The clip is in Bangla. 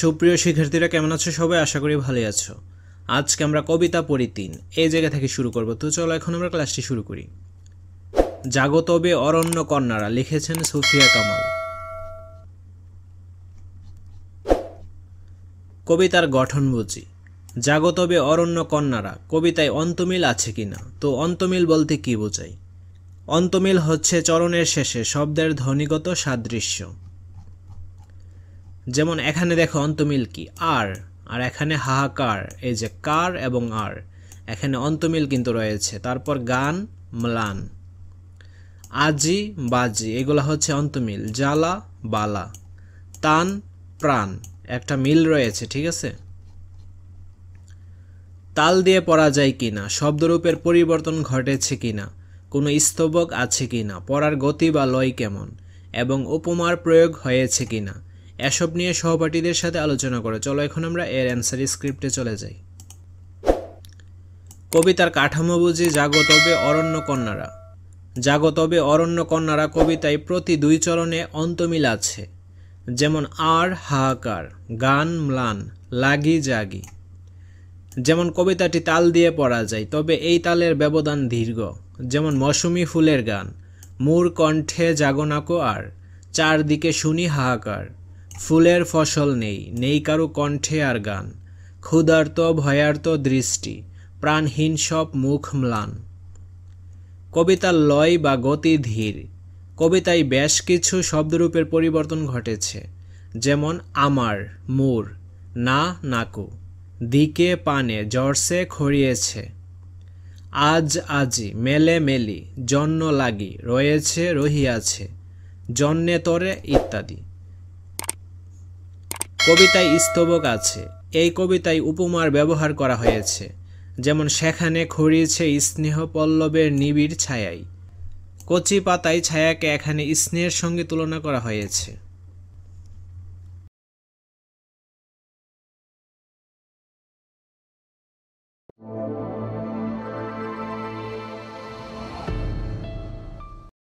সুপ্রিয় শিক্ষার্থীরা কেমন আছো সবাই আশা করি ভালোই আছো আজকে আমরা কবিতা পড়ি তিন এই জায়গা থেকে শুরু করব তো চলো এখন আমরা ক্লাসটি শুরু করি জাগতবে অরণ্য কন্যারা লিখেছেন সুফিয়া কামাল কবিতার গঠন বুঝি জাগতবে অরণ্য কন্যারা কবিতায় অন্তমিল আছে কি না তো অন্তমিল বলতে কি বোঝাই অন্তমিল হচ্ছে চরণের শেষে শব্দের ধ্বনিগত সাদৃশ্য যেমন এখানে দেখো অন্তমিল কি আর আর এখানে হাহাকার এই যে কার এবং আর এখানে অন্তমিল কিন্তু রয়েছে তারপর গান ম্লান আজি বাজি এগুলো হচ্ছে অন্তমিল জ্বালা বালা তান প্রাণ একটা মিল রয়েছে ঠিক আছে তাল দিয়ে পড়া যায় কি না শব্দরূপের পরিবর্তন ঘটেছে কি না কোনো স্তবক আছে কি না পড়ার গতি বা লয় কেমন এবং উপমার প্রয়োগ হয়েছে কি না এসব নিয়ে সহপাঠীদের সাথে আলোচনা করে চলো এখন আমরা এর অ্যান্সার স্ক্রিপ্টে চলে যাই কবিতার কাঠামো বুঝি জাগতবে অরণ্য কন্যারা জাগতবে অরণ্য কন্যারা কবিতায় প্রতি দুই চরণে অন্তমিল আছে যেমন আর হাহাকার গান ম্লান লাগি জাগি যেমন কবিতাটি তাল দিয়ে পড়া যায় তবে এই তালের ব্যবধান দীর্ঘ যেমন মৌসুমি ফুলের গান মূর কণ্ঠে জাগনাকো আর চারদিকে শুনি হাহাকার ফুলের ফসল নেই নেই কারো কণ্ঠে আর গান ক্ষুধার্ত ভয়ার্ত দৃষ্টি প্রাণহীন সব মুখ ম্লান কবিতার লয় বা গতি ধীর কবিতায় বেশ কিছু শব্দরূপের পরিবর্তন ঘটেছে যেমন আমার মোর না নাকু দিকে পানে জর্সে খড়িয়েছে আজ আজি মেলে মেলি জন্ন লাগি রয়েছে রহিয়াছে জন্যে তরে ইত্যাদি কবিতায় স্তবক আছে এই কবিতায় উপমার ব্যবহার করা হয়েছে যেমন সেখানে খড়িয়েছে স্নেহ পল্লবের নিবিড় ছায়াই কচি পাতায় ছায়াকে এখানে স্নেহের সঙ্গে তুলনা করা হয়েছে